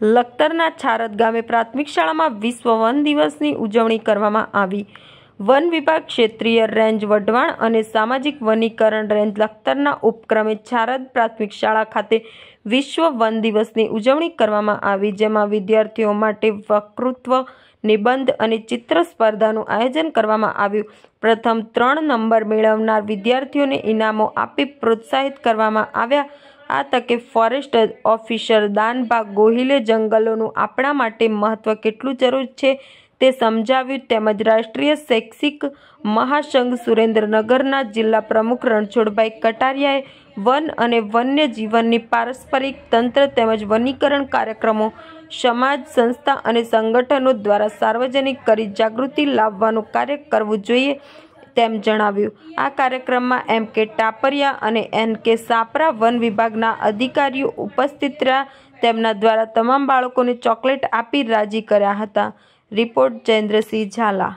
લખતરના છારદ ગામે પ્રાથમિક શાળામાં વિશ્વ વન દિવસની ઉજવણી કરવામાં આવી વન વિભાગ ક્ષેત્રીય રેન્જ વઢવાણ અને સામાજિક વનીકરણ રેન્જ લખતરના ઉપક્રમે છારદ પ્રાથમિક શાળા ખાતે વિશ્વ વન દિવસની ઉજવણી કરવામાં આવી જેમાં વિદ્યાર્થીઓ માટે વકૃત્વ નિબંધ અને ચિત્ર સ્પર્ધાનું આયોજન કરવામાં આવ્યું પ્રથમ ત્રણ નંબર મેળવનાર વિદ્યાર્થીઓને ઇનામો આપી પ્રોત્સાહિત કરવામાં આવ્યા આ તકે ફોરેસ્ટ ઓફિસર દાનભાગ ગોહિલે જંગલોનું આપણા માટે મહત્વ કેટલું જરૂર છે તે સમજાવ્યું તેમજ રાષ્ટ્રીય શૈક્ષિક મહાસંઘ સુરેન્દ્રનગરના જિલ્લા પ્રમુખ રણછોડભાઈ કટારિયાએ વન અને વન્ય જીવનની પારસ્પરિક તંત્ર તેમજ વનીકરણ કાર્યક્રમો સમાજ સંસ્થા અને સંગઠનો દ્વારા સાર્વજનિક કરી જાગૃતિ લાવવાનું કાર્ય કરવું જોઈએ તેમ જણાવ્યું આ કાર્યક્રમમાં એમ કે ટાપરિયા અને એન કે સાપરા વન વિભાગના અધિકારીઓ ઉપસ્થિત રહ્યા તેમના દ્વારા તમામ બાળકોને ચોકલેટ આપી રાજી કર્યા હતા રિપોર્ટ જયેન્દ્રસિંહ ઝાલા